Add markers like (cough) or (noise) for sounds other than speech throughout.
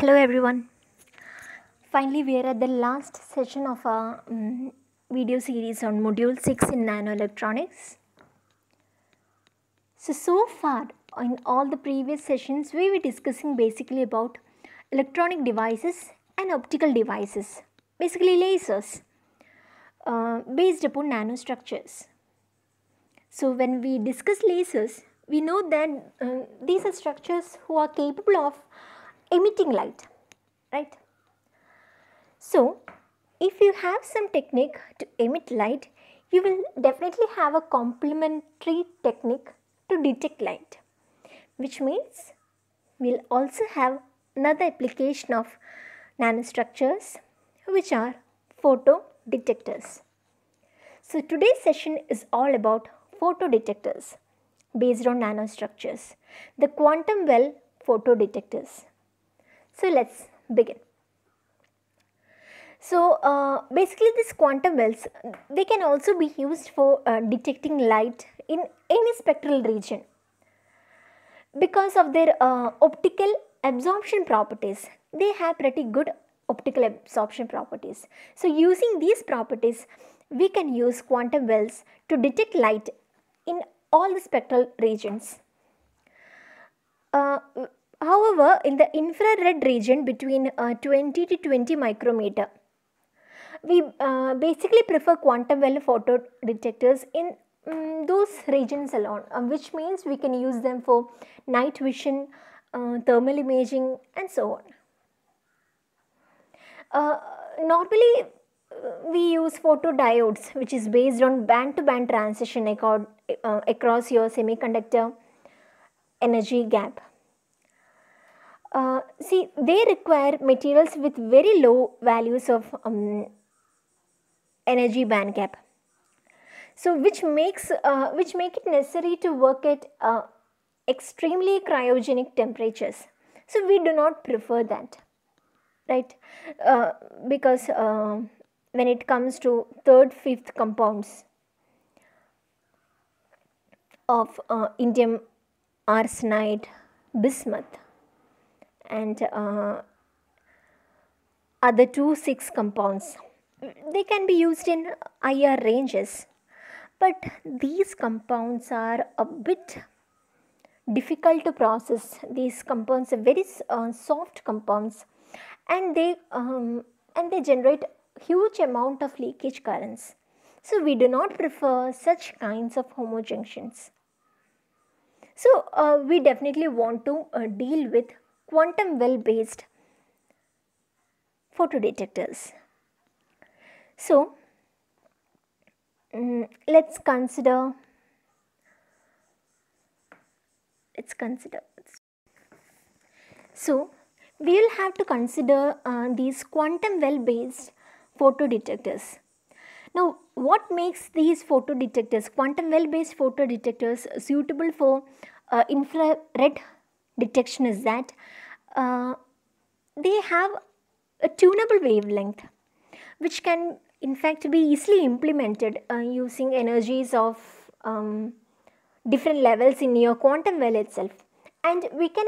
hello everyone finally we are at the last session of our um, video series on module 6 in nanoelectronics so so far in all the previous sessions we were discussing basically about electronic devices and optical devices basically lasers uh, based upon nanostructures so when we discuss lasers we know that uh, these are structures who are capable of emitting light right. So if you have some technique to emit light you will definitely have a complementary technique to detect light which means we will also have another application of nanostructures which are photo detectors. So today's session is all about photo detectors based on nanostructures, the quantum well photo detectors. So let's begin. So uh, basically these quantum wells, they can also be used for uh, detecting light in any spectral region. Because of their uh, optical absorption properties, they have pretty good optical absorption properties. So using these properties, we can use quantum wells to detect light in all the spectral regions. Uh, however in the infrared region between uh, 20 to 20 micrometer we uh, basically prefer quantum well photo detectors in um, those regions alone um, which means we can use them for night vision uh, thermal imaging and so on uh, normally uh, we use photodiodes which is based on band to band transition across your semiconductor energy gap uh, see, they require materials with very low values of um, energy band gap. So, which makes uh, which make it necessary to work at uh, extremely cryogenic temperatures. So, we do not prefer that, right? Uh, because uh, when it comes to third, fifth compounds of indium arsenide, bismuth and uh, other two six compounds. They can be used in IR ranges, but these compounds are a bit difficult to process. These compounds are very uh, soft compounds, and they um, and they generate huge amount of leakage currents. So we do not prefer such kinds of homojunctions. So uh, we definitely want to uh, deal with quantum well based photodetectors. So, mm, let's consider let's consider so we will have to consider uh, these quantum well based photodetectors now what makes these photodetectors quantum well based photodetectors suitable for uh, infrared detection is that uh, they have a tunable wavelength which can in fact be easily implemented uh, using energies of um, different levels in your quantum well itself and we can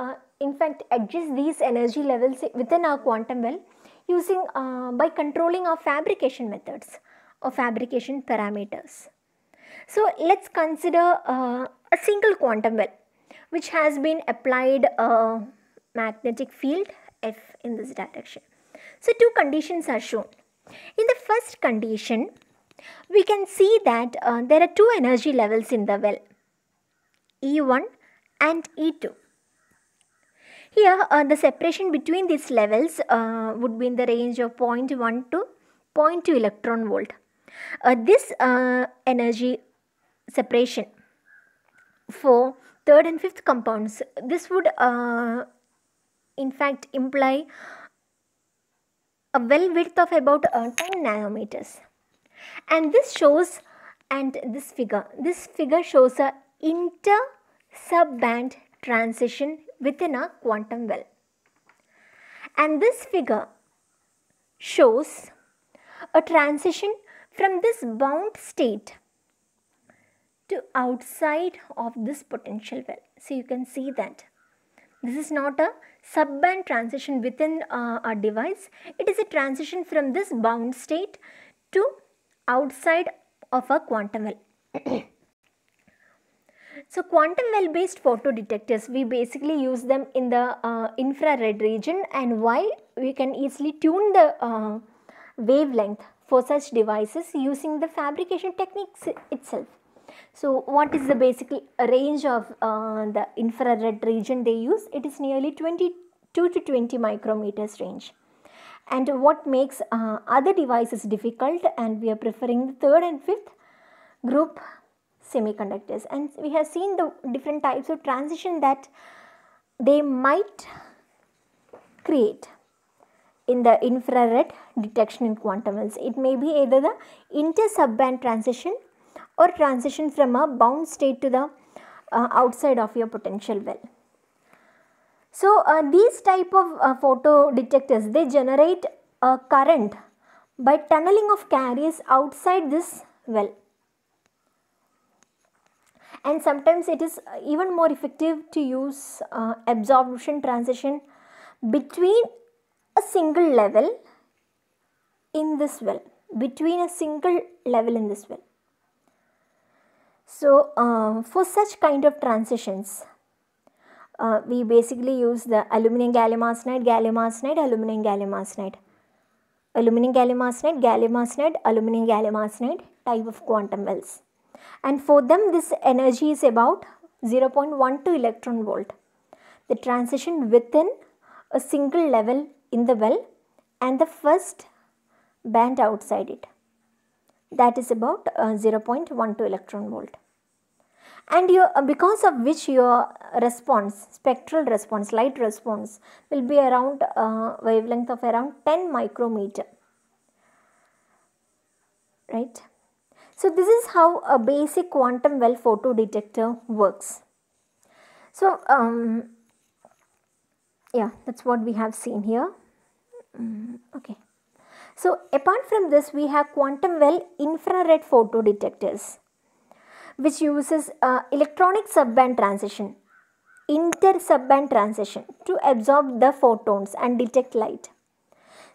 uh, in fact adjust these energy levels within our quantum well using uh, by controlling our fabrication methods or fabrication parameters so let's consider uh, a single quantum well which has been applied uh, magnetic field F in this direction. So two conditions are shown. In the first condition, we can see that uh, there are two energy levels in the well, E1 and E2. Here, uh, the separation between these levels uh, would be in the range of 0.1 to 0.2 electron volt. Uh, this uh, energy separation for third and fifth compounds, this would uh, in fact imply a well width of about uh, 10 nanometers. And this shows, and this figure, this figure shows a inter-subband transition within a quantum well. And this figure shows a transition from this bound state to outside of this potential well. So you can see that this is not a subband transition within uh, our device. It is a transition from this bound state to outside of a quantum well. (clears throat) so quantum well based photo detectors, we basically use them in the uh, infrared region and why we can easily tune the uh, wavelength for such devices using the fabrication techniques itself. So what is the basic range of uh, the infrared region they use? It is nearly 22 to 20 micrometers range. And what makes uh, other devices difficult and we are preferring the third and fifth group semiconductors. And we have seen the different types of transition that they might create in the infrared detection in quantum wells. It may be either the inter-subband transition or transition from a bound state to the uh, outside of your potential well. So uh, these type of uh, photo detectors, they generate a current by tunneling of carriers outside this well. And sometimes it is uh, even more effective to use uh, absorption transition between a single level in this well, between a single level in this well. So uh, for such kind of transitions, uh, we basically use the aluminum gallium arsenide, gallium arsenide, aluminum gallium arsenide. Aluminum gallium arsenide, gallium arsenide, aluminum gallium arsenide type of quantum wells. And for them this energy is about 0.12 electron volt. The transition within a single level in the well and the first band outside it that is about uh, 0.12 electron volt and your uh, because of which your response spectral response light response will be around uh, wavelength of around 10 micrometer right so this is how a basic quantum well photo detector works so um, yeah that's what we have seen here mm, okay so apart from this, we have quantum well infrared photo detectors, which uses uh, electronic subband transition, inter-subband transition to absorb the photons and detect light.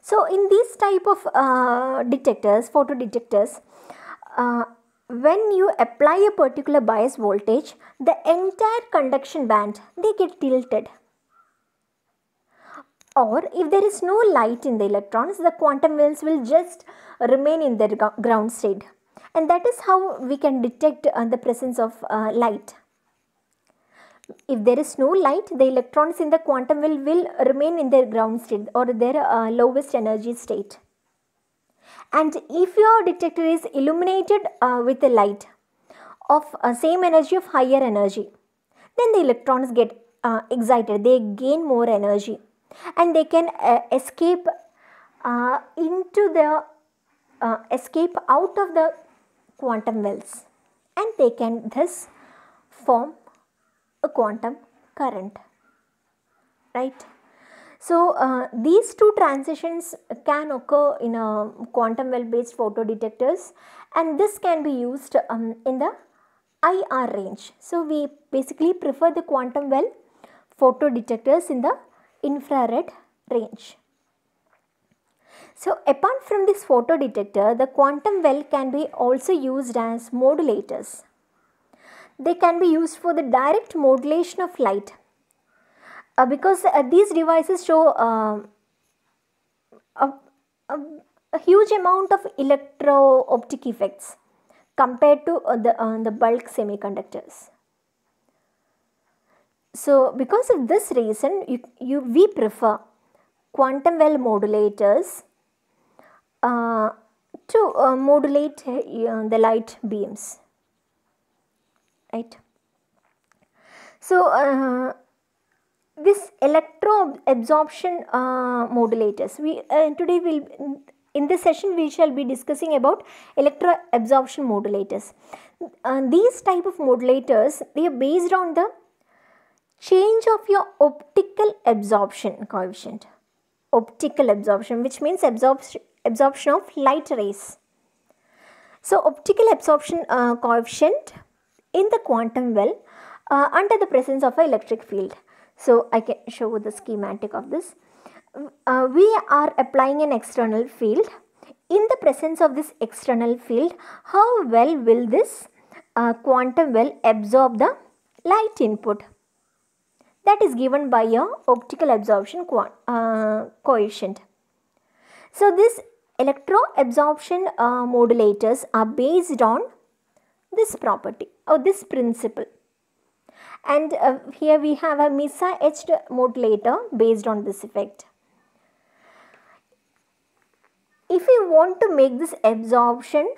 So in these type of uh, detectors, photo detectors, uh, when you apply a particular bias voltage, the entire conduction band, they get tilted or if there is no light in the electrons the quantum wells will just remain in their ground state and that is how we can detect uh, the presence of uh, light if there is no light the electrons in the quantum well will remain in their ground state or their uh, lowest energy state and if your detector is illuminated uh, with a light of uh, same energy of higher energy then the electrons get uh, excited they gain more energy and they can uh, escape uh, into the uh, escape out of the quantum wells and they can thus form a quantum current right so uh, these two transitions can occur in a um, quantum well based photodetectors and this can be used um, in the IR range. So we basically prefer the quantum well photodetectors in the infrared range. So apart from this photo detector, the quantum well can be also used as modulators. They can be used for the direct modulation of light uh, because uh, these devices show uh, a, a, a, huge amount of electro-optic effects compared to uh, the, uh, the bulk semiconductors. So, because of this reason, you, you, we prefer quantum well modulators uh, to uh, modulate uh, the light beams, right. So, uh, this electro absorption uh, modulators, we uh, today will in this session we shall be discussing about electro absorption modulators. these type of modulators, they are based on the change of your optical absorption coefficient. Optical absorption, which means absorption, absorption of light rays. So, optical absorption uh, coefficient in the quantum well uh, under the presence of an electric field. So, I can show the schematic of this. Uh, we are applying an external field. In the presence of this external field, how well will this uh, quantum well absorb the light input? that is given by a optical absorption uh, coefficient. So this electro absorption uh, modulators are based on this property or this principle. And uh, here we have a MISA etched modulator based on this effect. If we want to make this absorption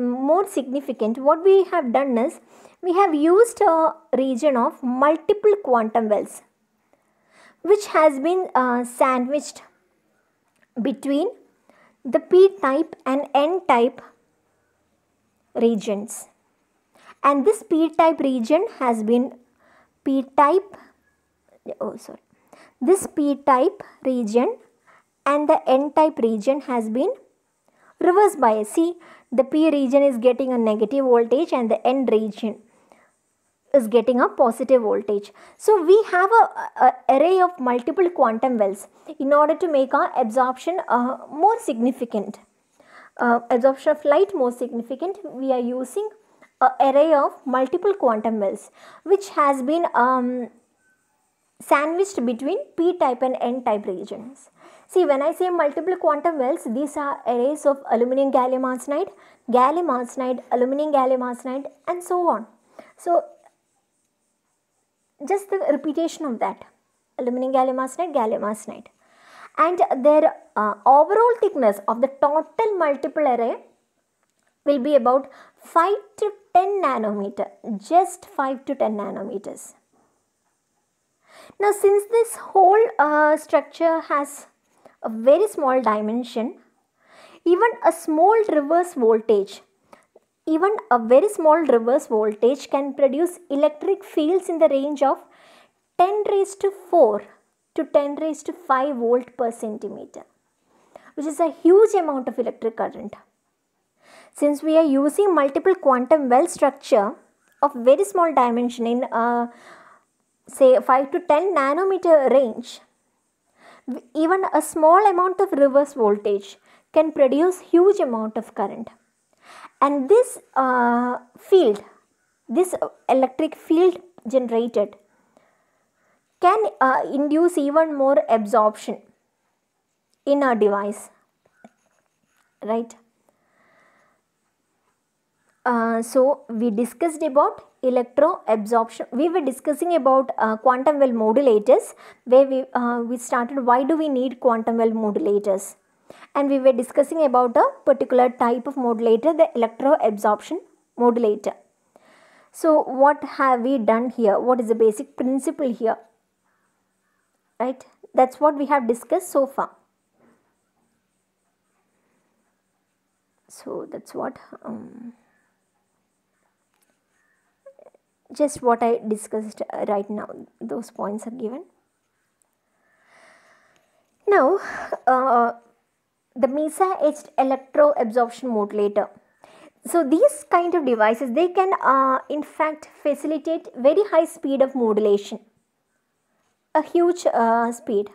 more significant, what we have done is we have used a region of multiple quantum wells which has been uh, sandwiched between the P type and N type regions. And this P type region has been P type, oh sorry, this P type region and the N type region has been reverse bias. See, the P region is getting a negative voltage and the N region is getting a positive voltage. So we have a, a array of multiple quantum wells in order to make our absorption uh, more significant. Uh, absorption of light more significant, we are using a array of multiple quantum wells which has been um, sandwiched between p-type and n-type regions. See, when I say multiple quantum wells, these are arrays of aluminum gallium arsenide, gallium arsenide, aluminum gallium arsenide and so on. So, just the repetition of that, aluminum gallium arsenide, gallium arsenide. And their uh, overall thickness of the total multiple array will be about 5 to 10 nanometer, just 5 to 10 nanometers. Now since this whole uh, structure has a very small dimension, even a small reverse voltage, even a very small reverse voltage can produce electric fields in the range of 10 raised to 4 to 10 raised to 5 volt per centimeter, which is a huge amount of electric current. Since we are using multiple quantum well structure of very small dimension in uh, say 5 to 10 nanometer range, even a small amount of reverse voltage can produce huge amount of current. And this uh, field, this electric field generated can uh, induce even more absorption in a device, right? Uh, so we discussed about electroabsorption. We were discussing about uh, quantum well modulators where we, uh, we started why do we need quantum well modulators and we were discussing about a particular type of modulator the electroabsorption modulator. So what have we done here? What is the basic principle here? Right? That's what we have discussed so far. So that's what... Um just what I discussed uh, right now, those points are given. Now, uh, the MESA etched electroabsorption modulator. So these kind of devices, they can uh, in fact facilitate very high speed of modulation, a huge uh, speed.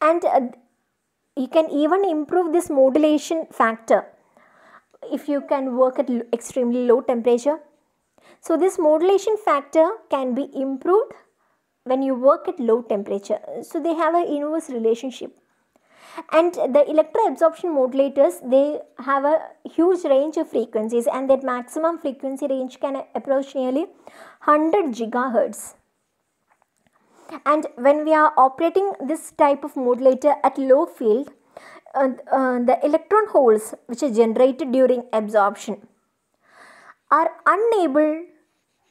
And uh, you can even improve this modulation factor if you can work at extremely low temperature so this modulation factor can be improved when you work at low temperature. So they have an inverse relationship. And the electroabsorption modulators, they have a huge range of frequencies and that maximum frequency range can approach nearly 100 gigahertz. And when we are operating this type of modulator at low field, uh, uh, the electron holes which are generated during absorption are unable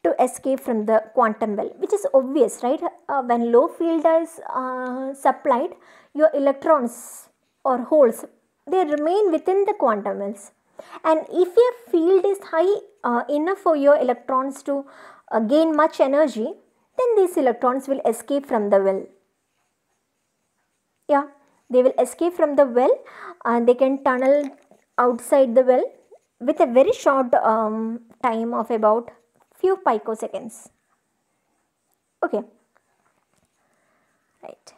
to escape from the quantum well, which is obvious, right? Uh, when low field is uh, supplied, your electrons or holes, they remain within the quantum wells. And if your field is high uh, enough for your electrons to uh, gain much energy, then these electrons will escape from the well. Yeah, they will escape from the well and they can tunnel outside the well with a very short um, time of about few picoseconds. Okay. Right.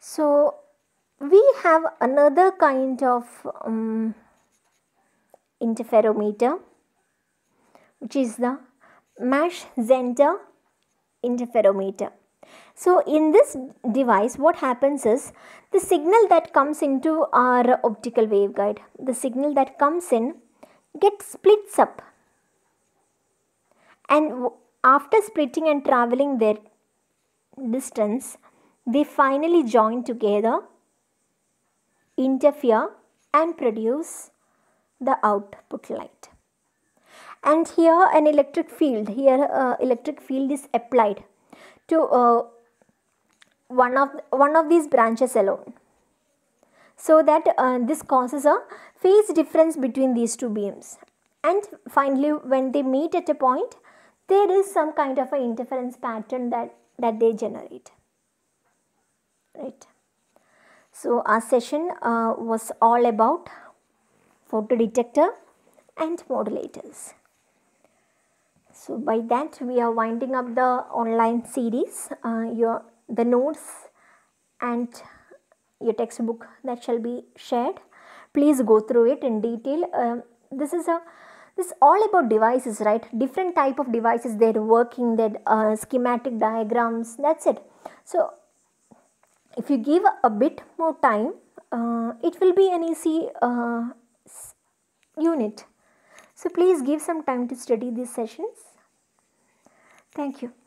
So, we have another kind of um, interferometer which is the mesh Zender interferometer. So in this device what happens is the signal that comes into our optical waveguide, the signal that comes in get splits up and after splitting and traveling their distance they finally join together interfere and produce the output light and here an electric field here uh, electric field is applied to uh, one of one of these branches alone so that uh, this causes a phase difference between these two beams and finally when they meet at a point there is some kind of an interference pattern that, that they generate right so our session uh, was all about photodetector and modulators so by that we are winding up the online series uh, your the notes and your textbook that shall be shared. Please go through it in detail. Um, this is a this all about devices, right? Different type of devices. They're working. Their uh, schematic diagrams. That's it. So if you give a bit more time, uh, it will be an easy uh, unit. So please give some time to study these sessions. Thank you.